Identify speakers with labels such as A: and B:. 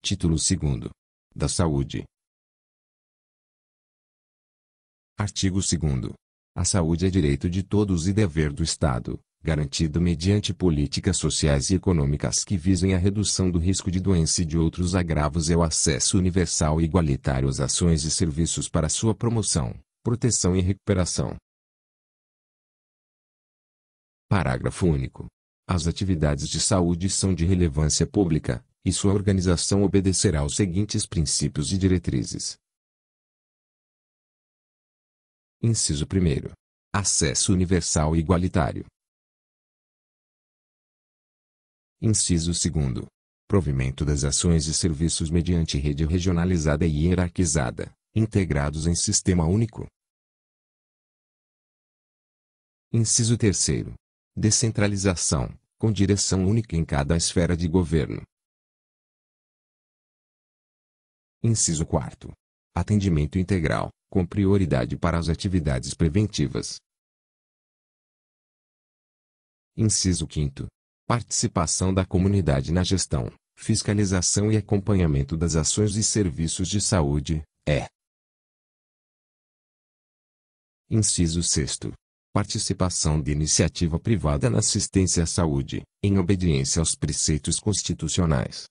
A: Título 2 Da Saúde. Artigo 2 A saúde é direito de todos
B: e dever do Estado, garantido mediante políticas sociais e econômicas que visem a redução do risco de doença e de outros agravos e o acesso universal e igualitário às ações e serviços para sua promoção, proteção e recuperação. Parágrafo único. As atividades de saúde são de relevância pública, e sua organização obedecerá aos seguintes princípios e diretrizes.
A: Inciso 1. Acesso universal e igualitário. Inciso 2.
B: Provimento das ações e serviços mediante rede regionalizada e hierarquizada, integrados em sistema único. Inciso 3. Descentralização, com direção única em cada esfera de governo,
A: Inciso 4. Atendimento integral, com prioridade para as atividades preventivas.
B: Inciso 5. Participação da comunidade na gestão, fiscalização e acompanhamento das ações e serviços de saúde, é. Inciso 6. Participação de iniciativa privada na assistência à saúde, em obediência aos preceitos constitucionais.